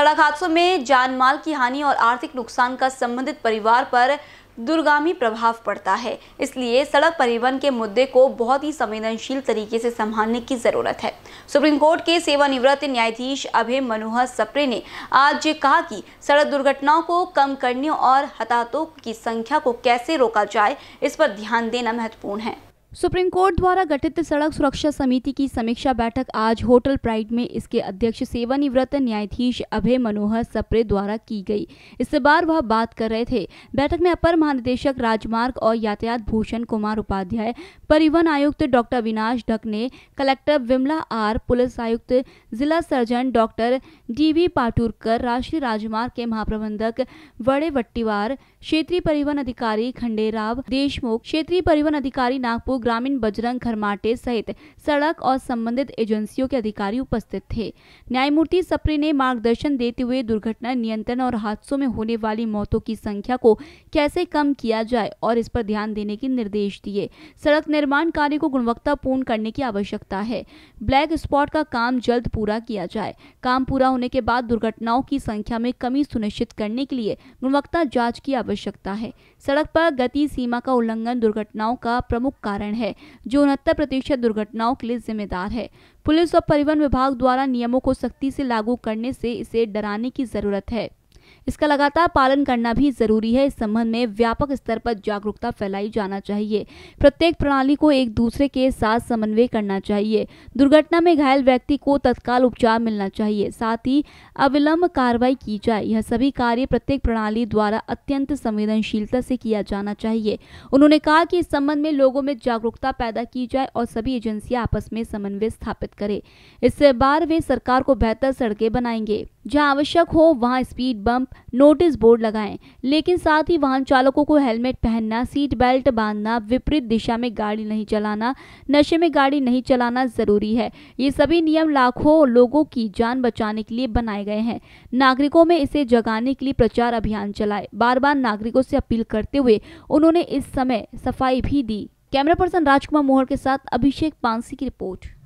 सड़क हादसों में जान माल की हानि और आर्थिक नुकसान का संबंधित परिवार पर दुर्गामी प्रभाव पड़ता है इसलिए सड़क परिवहन के मुद्दे को बहुत ही संवेदनशील तरीके से संभालने की ज़रूरत है सुप्रीम कोर्ट के सेवानिवृत्त न्यायाधीश अभय मनोहर सप्रे ने आज कहा कि सड़क दुर्घटनाओं को कम करने और हताहतों की संख्या को कैसे रोका जाए इस पर ध्यान देना महत्वपूर्ण है सुप्रीम कोर्ट द्वारा गठित सड़क सुरक्षा समिति की समीक्षा बैठक आज होटल प्राइड में इसके अध्यक्ष सेवानिवृत्त न्यायाधीश अभय मनोहर सप्रे द्वारा की गई इस बार वह बात कर रहे थे बैठक में अपर महानिदेशक राजमार्ग और यातायात भूषण कुमार उपाध्याय परिवहन आयुक्त डॉक्टर अविनाश ढक ने कलेक्टर विमला आर पुलिस आयुक्त जिला सर्जन डॉक्टर डी वी राष्ट्रीय राजमार्ग के महाप्रबंधक वड़े वट्टीवार क्षेत्रीय परिवहन अधिकारी खंडेराव देशमुख क्षेत्रीय परिवहन अधिकारी नागपुर ग्रामीण बजरंग खरमाटे सहित सड़क और संबंधित एजेंसियों के अधिकारी उपस्थित थे न्यायमूर्ति सप्री ने मार्गदर्शन देते हुए दुर्घटना नियंत्रण और हादसों में होने वाली मौतों की संख्या को कैसे कम किया जाए और इस पर ध्यान देने के निर्देश दिए सड़क निर्माण कार्य को गुणवत्ता पूर्ण करने की आवश्यकता है ब्लैक स्पॉट का काम जल्द पूरा किया जाए काम पूरा होने के बाद दुर्घटनाओं की संख्या में कमी सुनिश्चित करने के लिए गुणवत्ता जांच की आवश्यकता है सड़क पर गति सीमा का उल्लंघन दुर्घटनाओं का प्रमुख कारण कारण है जो उनहत्तर प्रतिशत दुर्घटनाओं के लिए जिम्मेदार है पुलिस और परिवहन विभाग द्वारा नियमों को सख्ती से लागू करने से इसे डराने की जरूरत है इसका लगातार पालन करना भी जरूरी है इस संबंध में व्यापक स्तर पर जागरूकता फैलाई जाना चाहिए प्रत्येक प्रणाली को एक दूसरे के साथ समन्वय करना चाहिए दुर्घटना में घायल व्यक्ति को तत्काल उपचार मिलना चाहिए साथ ही अविलंब कार्रवाई की जाए यह सभी कार्य प्रत्येक प्रणाली द्वारा अत्यंत संवेदनशीलता से किया जाना चाहिए उन्होंने कहा कि इस संबंध में लोगों में जागरूकता पैदा की जाए और सभी एजेंसियां आपस में समन्वय स्थापित करें इससे बार वे सरकार को बेहतर सड़कें बनाएंगे जहां आवश्यक हो वहां स्पीड बम्प नोटिस बोर्ड लगाएं लेकिन साथ ही वाहन चालकों को हेलमेट पहनना सीट बेल्ट बांधना विपरीत दिशा में गाड़ी नहीं चलाना नशे में गाड़ी नहीं चलाना जरूरी है ये सभी नियम लाखों लोगों की जान बचाने के लिए बनाए गए हैं नागरिकों में इसे जगाने के लिए प्रचार अभियान चलाए बार बार नागरिकों से अपील करते हुए उन्होंने इस समय सफाई भी दी कैमरा पर्सन राजकुमार मोहर के साथ अभिषेक पानसी की रिपोर्ट